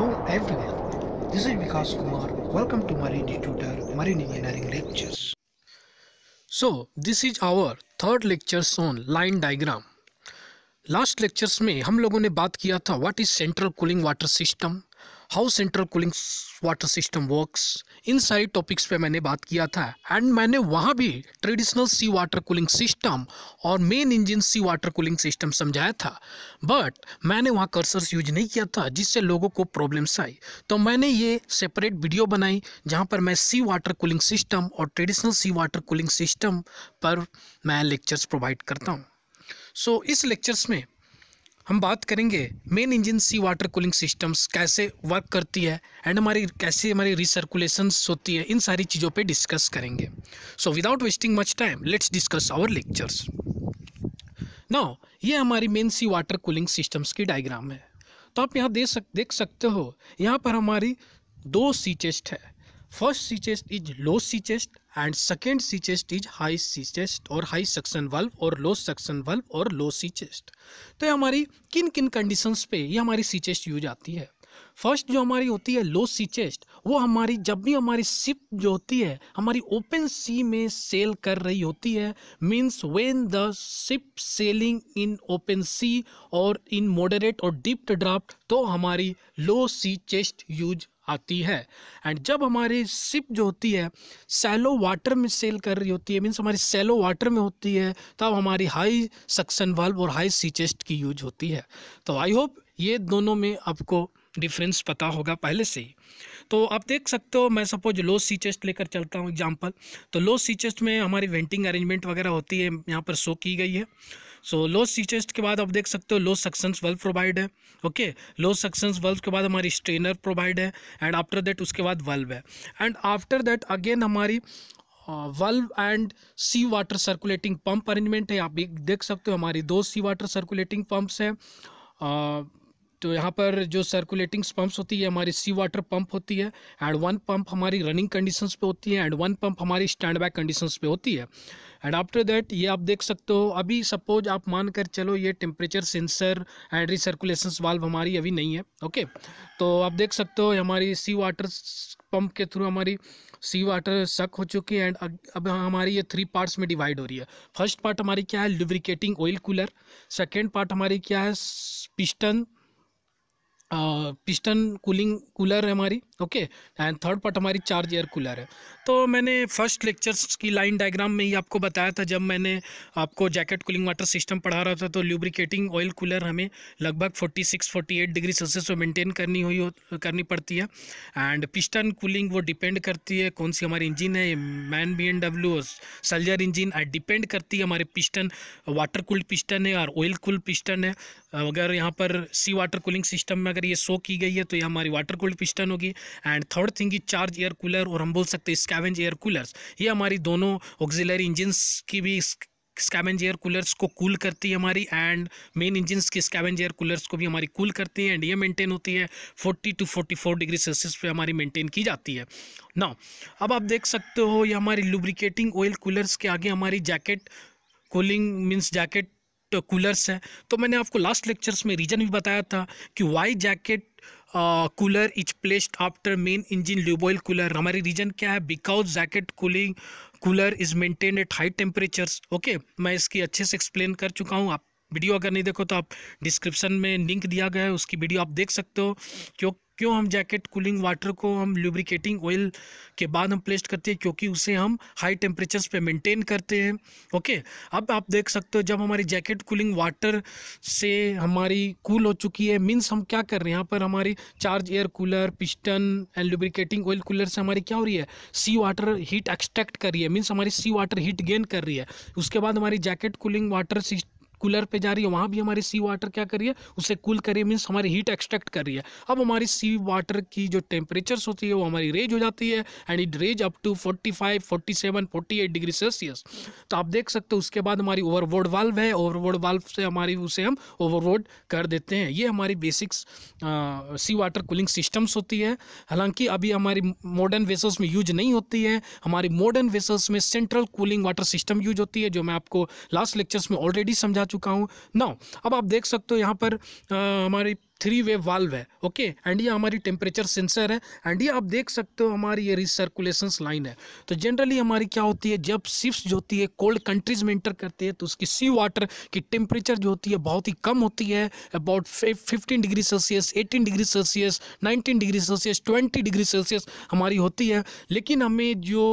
Hello everyone, this is Vikas Kumar. Welcome to Marine Tutor Marine Engineering Lectures. So, this is our third lecture on line diagram. Last lectures में हम लोगों ने बात किया था what is central cooling water system how central cooling water system works in सारी topics पे मैंने बात किया था एंड मैंने वहाँ भी traditional sea water cooling system और main engine sea water cooling system समझाया था बट मैंने वहाँ कर्सर्स यूज नहीं किया था जिससे लोगों को प्रॉब्लम्स आई तो मैंने ये सेपरेट वीडियो बनाई जहाँ पर मैं सी वाटर कूलिंग सिस्टम और traditional sea water cooling system पर मैं लेक्चर्स प्रोवाइड करता हूँ सो so, इस लेक्चर्स में हम बात करेंगे main engine sea water cooling systems कैसे वर्क करती है एंड हमारी कैसे हमारी रिसर्कुलेशंस होती है इन सारी चीज़ों पे डिस्कस करेंगे so without wasting much time let's discuss our lectures now ये हमारी main sea water cooling systems की डायग्राम है तो आप यहाँ देख सक देख सकते हो यहाँ पर हमारी दो सी चेस्ट है first sea chest is low sea chest and second sea chest is high sea chest और हाई सक्शन वाल्व और लो सक्शन वाल्व और लो सी चेस्ट तो ये हमारी किन किन कंडीशंस पे ये हमारी सी चेस्ट यूज आती है फर्स्ट जो हमारी होती है लो सी चेस्ट वो हमारी जब भी हमारी शिप जो होती है हमारी ओपन सी में सेल कर रही होती है means when the ship sailing in open sea और इन मॉडरेट और डीप ड्राफ्ट तो हमारी लो सी चेस्ट यूज आती है एंड जब हमारी शिप जो होती है सैलो वाटर में सेल कर रही होती है मीन्स हमारी सैलो वाटर में होती है तब हमारी हाई सक्सन वाल्व और हाई सी चेस्ट की यूज होती है तो आई होप ये दोनों में आपको डिफरेंस पता होगा पहले से ही तो आप देख सकते हो मैं सपोज लो सी चेस्ट लेकर चलता हूँ एग्जाम्पल तो लो सी चेस्ट में हमारी वेंटिंग अरेंजमेंट वगैरह होती है यहाँ पर शो की गई है सो लो सी चेस्ट के बाद आप देख सकते हो लो सक्सेंस वल्व प्रोवाइड है ओके लो सक्सेंस वल्व के बाद हमारी स्ट्रेनर प्रोवाइड है एंड आफ्टर दैट उसके बाद वल्व है एंड आफ्टर दैट अगेन हमारी valve and sea water circulating pump arrangement है आप देख सकते हो हमारी दो सी वाटर सर्कुलेटिंग पम्प्स हैं तो यहाँ पर जो सर्कुलेटिंग पम्प्स होती है हमारी सी वाटर पम्प होती है एंड वन पम्प हमारी रनिंग कंडीशंस पे होती है एंड वन पम्प हमारी स्टैंड बैक कंडीशंस पे होती है एंड आफ्टर दैट ये आप देख सकते हो अभी सपोज आप मान कर चलो ये temperature sensor and recirculation valve हमारी अभी नहीं है ओके तो आप देख सकते हो हमारी सी वाटर पंप के थ्रू हमारी सी वाटर सक हो चुकी है एंड अब हमारी ये थ्री पार्ट्स में डिवाइड हो रही है फर्स्ट पार्ट हमारी क्या है lubricating oil cooler second part हमारी क्या है पिस्टन पिस्टन कूलिंग कूलर है हमारी ओके एंड थर्ड पार्ट हमारी चार्ज एयर कूलर है तो मैंने फर्स्ट लेक्चर्स की लाइन डायग्राम में ही आपको बताया था जब मैंने आपको जैकेट कूलिंग वाटर सिस्टम पढ़ा रहा था तो ल्यूब्रिकेटिंग ऑयल कूलर हमें लगभग 46 48 डिग्री सेल्सियस पर मेंटेन करनी हुई करनी पड़ती है एंड पिस्टन कूलिंग वो डिपेंड करती है कौन सी हमारी इंजिन है MAN B and W Sulzer and depend करती है हमारे पिस्टन वाटर कूल्ड पिस्टन है और ऑयल कूल्ड पिस्टन है अगर यहाँ पर सी वाटर कूलिंग सिस्टम में अगर ये शो की गई है तो ये हमारी वाटर कूल्ड पिस्टन होगी and third thing is charge air cooler और हम बोल सकते हैं स्कैवेंज एयर कूलर्स ये हमारी दोनों ऑक्जिलरी इंजन्स की भी स्कैवेंज एयर कूलर्स को कूल करती है हमारी एंड मेन इंजन्स की स्कैवेंज एयर कूलर्स को भी हमारी कूल करती है एंड ये मेंटेन होती है 40 टू 44 डिग्री सेल्सियस पे हमारी मेंटेन की जाती है ना अब आप देख सकते हो ये हमारी लुब्रिकेटिंग ऑयल कूलर्स के आगे हमारी jacket cooling means jacket coolers हैं तो मैंने आपको लास्ट लेक्चर्स में रीज़न भी बताया था कि why jacket cooler is placed after main engine lube oil cooler हमारी रीज़न क्या है because jacket cooling cooler is maintain at high temperatures okay मैं इसकी अच्छे से एक्सप्लेन कर चुका हूँ आप वीडियो अगर नहीं देखो तो आप डिस्क्रिप्शन में लिंक दिया गया है उसकी वीडियो आप देख सकते हो क्यों क्यों हम जैकेट कूलिंग वाटर को हम लुब्रिकेटिंग ऑयल के बाद हम प्लेस्ट करते हैं क्योंकि उसे हम हाई टेम्परेचर्स पे मेंटेन करते हैं ओके अब आप देख सकते हो जब हमारी जैकेट कूलिंग वाटर से हमारी कूल हो चुकी है मीन्स हम क्या कर रहे हैं यहाँ पर हमारी charge air cooler piston and lubricating oil cooler से हमारी क्या हो रही है सी वाटर हीट एक्सट्रैक्ट कर रही है मीन्स हमारी सी वाटर हीट गेन कर रही है उसके बाद हमारी jacket cooling water system cooler पे जा रही है वहाँ भी हमारी सी वाटर क्या कर रही है उसे कूल कर रही है मीन्स हमारी हीट एक्सट्रैक्ट कर रही है अब हमारी सी वाटर की जो टेम्परेचर्स होती है वो हमारी रेज हो जाती है and it raise up to forty five forty seven forty eight degree Celsius तो आप देख सकते हो उसके बाद हमारी ओवरवोड वाल्व है ओवरवोड वाल्व से हमारी उसे हम ओवरवोड कर देते हैं ये हमारी basics sea water cooling systems होती है हालांकि अभी हमारी मॉडर्न वेसल्स में यूज नहीं होती है हमारी मॉडर्न वेसल्स में central cooling water system use होती है जो मैं आपको लास्ट लेक्चर्स में ऑलरेडी समझा चुका हूँ नाउ अब आप देख सकते हो यहाँ पर आ, हमारी थ्री वे वाल्व है ओके एंड ये हमारी टेम्परेचर सेंसर है एंड ये आप देख सकते हो हमारी ये रिसर्कुलेशन लाइन है तो जनरली हमारी क्या होती है जब सिप्स जो होती है कोल्ड कंट्रीज में इंटर करती है तो उसकी सी वाटर की टेम्परेचर जो होती है बहुत ही कम होती है about fifteen degree Celsius eighteen degree Celsius nineteen degree Celsius twenty degree Celsius हमारी होती है लेकिन हमें जो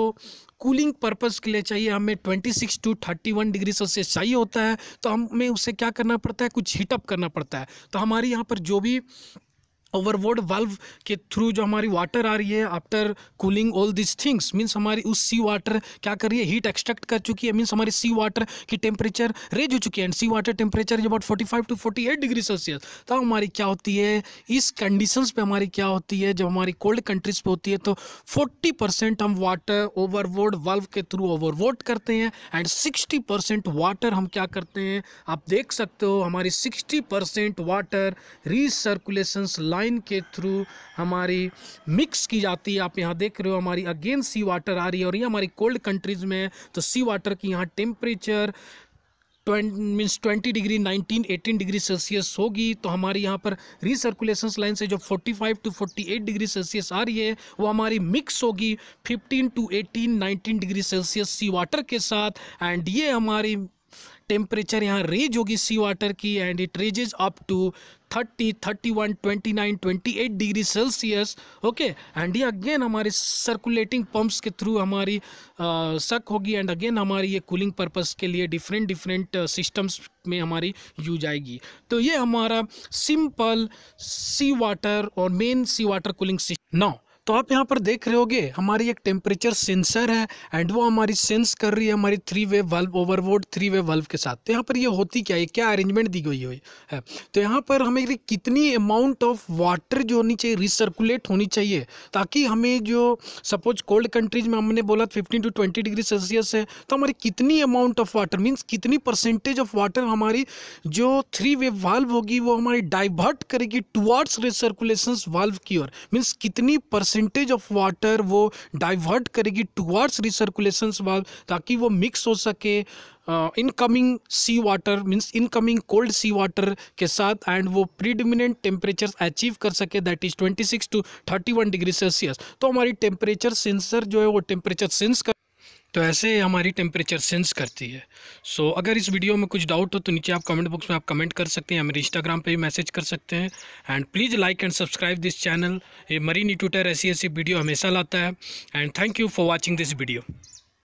कूलिंग पर्पज़ के लिए चाहिए हमें 26 टू 31 डिग्री सेल्सियस चाहिए होता है तो हमें उसे क्या करना पड़ता है कुछ हीटअप करना पड़ता है तो हमारे यहाँ पर जो जो भी ओवरवोड वाल्व के थ्रू जो हमारी वाटर आ रही है after cooling all this things means हमारी उस सी वाटर क्या कर रही है हीट एक्सट्रैक्ट कर चुकी है मीन्स हमारी सी वाटर की टेम्परेचर रेज हो चुकी है and sea water temperature about 45 to forty eight degree Celsius तब हमारी क्या होती है इस कंडीशंस पे हमारी क्या होती है जब हमारी कोल्ड कंट्रीज पे होती है तो फोर्टी परसेंट हम वाटर ओवरवोड वाल्व के थ्रू ओवरवोड करते हैं एंड सिक्सटी परसेंट वाटर हम क्या करते हैं आप देख सकते हो हमारी sixty percent water recirculation line के थ्रू हमारी मिक्स की जाती है आप यहाँ देख रहे हो हमारी अगेन सी वाटर आ रही है और ये हमारी कोल्ड कंट्रीज़ में है तो सी वाटर की यहाँ temperature means twenty degree nineteen eighteen degree Celsius होगी तो हमारी यहाँ पर सर्कुलेशन लाइन से जो forty five to forty eight degree Celsius आ रही है वो हमारी मिक्स होगी fifteen to eighteen nineteen degree Celsius sea water के साथ एंड ये हमारी टेम्परेचर यहाँ रेज होगी सी वाटर की and it raises up to 30, 31, 29, 28 degree Celsius okay and ये अगेन हमारे सर्कुलेटिंग पंप्स के थ्रू हमारी सक शक होगी एंड अगेन हमारी ये कूलिंग पर्पस के लिए डिफरेंट डिफरेंट सिस्टम्स में हमारी यूज आएगी तो ये हमारा सिंपल सी वाटर और main sea water cooling system now तो आप यहाँ पर देख रहे होगे हमारी एक टेम्परेचर सेंसर है एंड वो हमारी सेंस कर रही है हमारी three way valve overboard three way valve के साथ तो यहाँ पर ये होती क्या है क्या अरेंजमेंट दी गई हुई है तो यहाँ पर हमें कितनी अमाउंट ऑफ वाटर जो होनी चाहिए रिसर्कुलेट होनी चाहिए ताकि हमें जो सपोज कोल्ड कंट्रीज में हमने बोला fifteen to twenty degree Celsius है तो हमारी कितनी अमाउंट ऑफ वाटर मीन्स कितनी परसेंटेज ऑफ वाटर हमारी जो थ्री वे वाल्व होगी वो हमारी डाइवर्ट करेगी टुवार्ड्स रिसर्कुलेशन वाल्व की ओर मीन्स कितनी परसेंट परसेंटेज ऑफ वाटर वो डाइवर्ट करेगी टुवर्ड्स रिसर्कुलेशन वाल ताकि वो मिक्स हो सके incoming sea water means incoming cold sea water के साथ एंड वो प्रीडोमिनेंट टेम्परेचर अचीव कर सके that is 26 to 31 degree Celsius तो हमारी टेम्परेचर सेंसर जो है वो टेम्परेचर सेंस कर तो ऐसे हमारी टेम्परेचर सेंस करती है सो so, अगर इस वीडियो में कुछ डाउट हो तो नीचे आप कमेंट बॉक्स में आप कमेंट कर सकते हैं मेरे इंस्टाग्राम पे भी मैसेज कर सकते हैं and please like and subscribe this channel ये मरीनी ट्विटर ऐसी ऐसी वीडियो हमेशा लाता है and thank you for watching this video